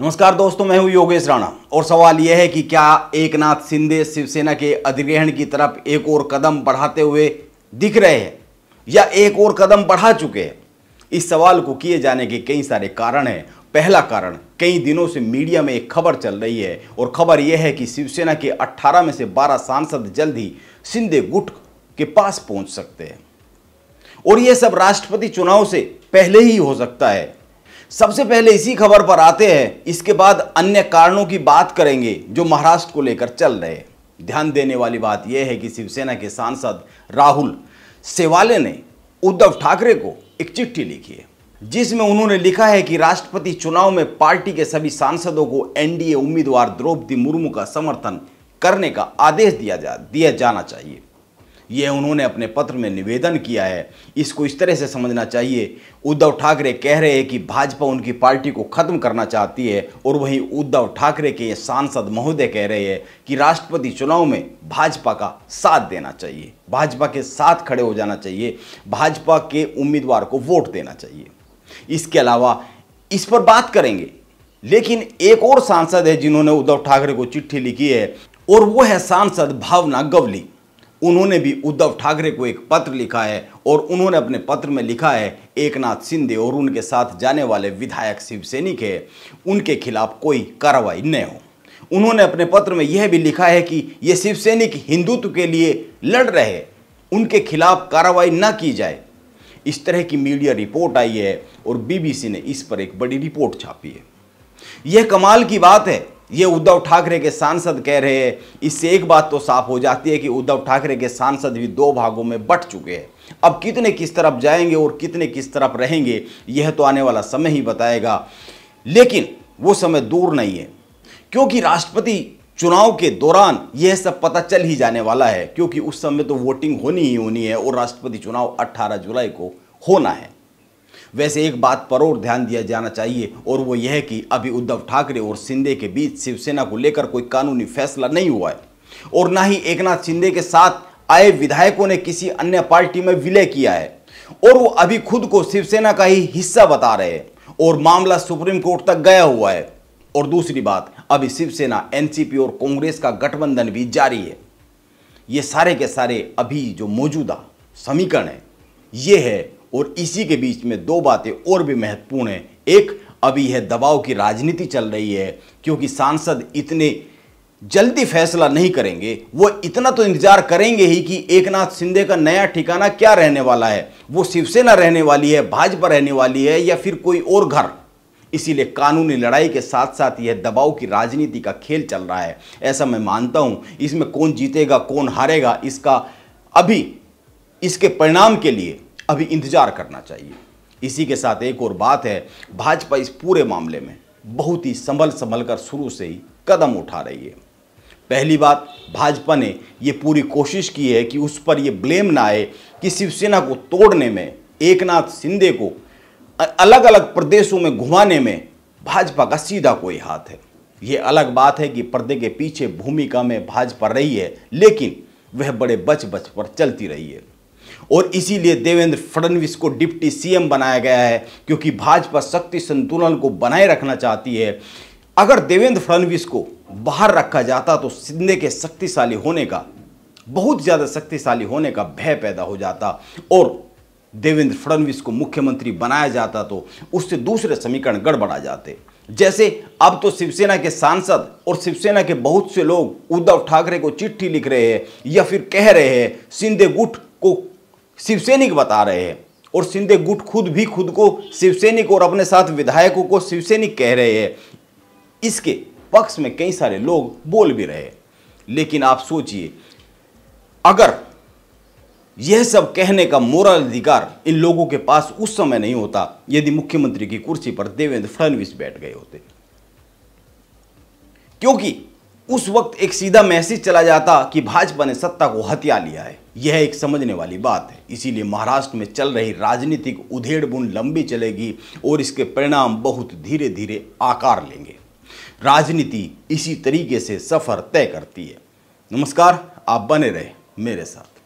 नमस्कार दोस्तों मैं हूं योगेश राणा और सवाल यह है कि क्या एकनाथ शिंदे शिवसेना के अधिग्रहण की तरफ एक और कदम बढ़ाते हुए दिख रहे हैं या एक और कदम बढ़ा चुके हैं इस सवाल को किए जाने के कई सारे कारण हैं पहला कारण कई दिनों से मीडिया में एक खबर चल रही है और खबर यह है कि शिवसेना के 18 में से 12 सांसद जल्द ही शिंदे गुट के पास पहुंच सकते हैं और यह सब राष्ट्रपति चुनाव से पहले ही हो सकता है सबसे पहले इसी खबर पर आते हैं इसके बाद अन्य कारणों की बात करेंगे जो महाराष्ट्र को लेकर चल रहे हैं ध्यान देने वाली बात यह है कि शिवसेना के सांसद राहुल सेवाले ने उद्धव ठाकरे को एक चिट्ठी लिखी है जिसमें उन्होंने लिखा है कि राष्ट्रपति चुनाव में पार्टी के सभी सांसदों को एनडीए उम्मीदवार द्रौपदी मुर्मू का समर्थन करने का आदेश दिया जा दिया जाना चाहिए ये उन्होंने अपने पत्र में निवेदन किया है इसको इस तरह से समझना चाहिए उद्धव ठाकरे कह रहे हैं कि भाजपा उनकी पार्टी को ख़त्म करना चाहती है और वहीं उद्धव ठाकरे के सांसद महोदय कह रहे हैं कि राष्ट्रपति चुनाव में भाजपा का साथ देना चाहिए भाजपा के साथ खड़े हो जाना चाहिए भाजपा के उम्मीदवार को वोट देना चाहिए इसके अलावा इस पर बात करेंगे लेकिन एक और सांसद है जिन्होंने उद्धव ठाकरे को चिट्ठी लिखी है और वो है सांसद भावना गवली उन्होंने भी उद्धव ठाकरे को एक पत्र लिखा है और उन्होंने अपने पत्र में लिखा है एकनाथ शिंदे और उनके साथ जाने वाले विधायक शिवसैनिक है उनके खिलाफ कोई कार्रवाई न हो उन्होंने अपने पत्र में यह भी लिखा है कि ये शिवसैनिक हिंदुत्व के लिए लड़ रहे उनके खिलाफ कार्रवाई ना की जाए इस तरह की मीडिया रिपोर्ट आई है और बीबीसी ने इस पर एक बड़ी रिपोर्ट छापी है यह कमाल की बात है ये उद्धव ठाकरे के सांसद कह रहे हैं इससे एक बात तो साफ हो जाती है कि उद्धव ठाकरे के सांसद भी दो भागों में बट चुके हैं अब कितने किस तरफ जाएंगे और कितने किस तरफ रहेंगे यह तो आने वाला समय ही बताएगा लेकिन वो समय दूर नहीं है क्योंकि राष्ट्रपति चुनाव के दौरान यह सब पता चल ही जाने वाला है क्योंकि उस समय तो वोटिंग होनी ही होनी है और राष्ट्रपति चुनाव 18 जुलाई को होना है वैसे एक बात पर और ध्यान दिया जाना चाहिए और वो यह कि अभी उद्धव ठाकरे और शिंदे के बीच शिवसेना को लेकर कोई कानूनी फैसला नहीं हुआ है और ना ही एकनाथ शिंदे के साथ आए विधायकों ने किसी अन्य पार्टी में विलय किया है और वो अभी खुद को शिवसेना का ही हिस्सा बता रहे हैं और मामला सुप्रीम कोर्ट तक गया हुआ है और दूसरी बात अभी शिवसेना एनसीपी और कांग्रेस का गठबंधन भी जारी है ये सारे के सारे अभी जो मौजूदा समीकरण है ये है और इसी के बीच में दो बातें और भी महत्वपूर्ण हैं एक अभी यह दबाव की राजनीति चल रही है क्योंकि सांसद इतने जल्दी फैसला नहीं करेंगे वो इतना तो इंतजार करेंगे ही कि एकनाथ शिंदे का नया ठिकाना क्या रहने वाला है वो शिवसेना रहने वाली है भाजपा रहने वाली है या फिर कोई और घर इसीलिए कानूनी लड़ाई के साथ साथ यह दबाव की राजनीति का खेल चल रहा है ऐसा मैं मानता हूँ इसमें कौन जीतेगा कौन हारेगा इसका अभी इसके परिणाम के लिए अभी इंतजार करना चाहिए इसी के साथ एक और बात है भाजपा इस पूरे मामले में बहुत ही संभल संभल कर शुरू से ही कदम उठा रही है पहली बात भाजपा ने ये पूरी कोशिश की है कि उस पर ये ब्लेम ना आए कि शिवसेना को तोड़ने में एकनाथ शिंदे को अलग अलग प्रदेशों में घुमाने में भाजपा का सीधा कोई हाथ है ये अलग बात है कि पर्दे के पीछे भूमिका में भाजपा रही है लेकिन वह बड़े बच बच पर चलती रही है और इसीलिए देवेंद्र फडणवीस को डिप्टी सीएम बनाया गया है क्योंकि भाजपा शक्ति संतुलन को बनाए रखना चाहती है अगर देवेंद्र फडणवीस को बाहर रखा जाता तो सिंधे के शक्तिशाली होने का बहुत ज़्यादा शक्तिशाली होने का भय पैदा हो जाता और देवेंद्र फडणवीस को मुख्यमंत्री बनाया जाता तो उससे दूसरे समीकरण गड़बड़ा जाते जैसे अब तो शिवसेना के सांसद और शिवसेना के बहुत से लोग उद्धव ठाकरे को चिट्ठी लिख रहे हैं या फिर कह रहे हैं सिंधे गुट को शिवसैनिक बता रहे हैं और शिंदे गुट खुद भी खुद को शिवसैनिक और अपने साथ विधायकों को शिवसैनिक कह रहे हैं इसके पक्ष में कई सारे लोग बोल भी रहे लेकिन आप सोचिए अगर यह सब कहने का मोरल अधिकार इन लोगों के पास उस समय नहीं होता यदि मुख्यमंत्री की कुर्सी पर देवेंद्र फडणवीस बैठ गए होते क्योंकि उस वक्त एक सीधा मैसेज चला जाता कि भाजपा ने सत्ता को हत्या लिया है यह एक समझने वाली बात है इसीलिए महाराष्ट्र में चल रही राजनीतिक उधेड़ बुन लंबी चलेगी और इसके परिणाम बहुत धीरे धीरे आकार लेंगे राजनीति इसी तरीके से सफ़र तय करती है नमस्कार आप बने रहे मेरे साथ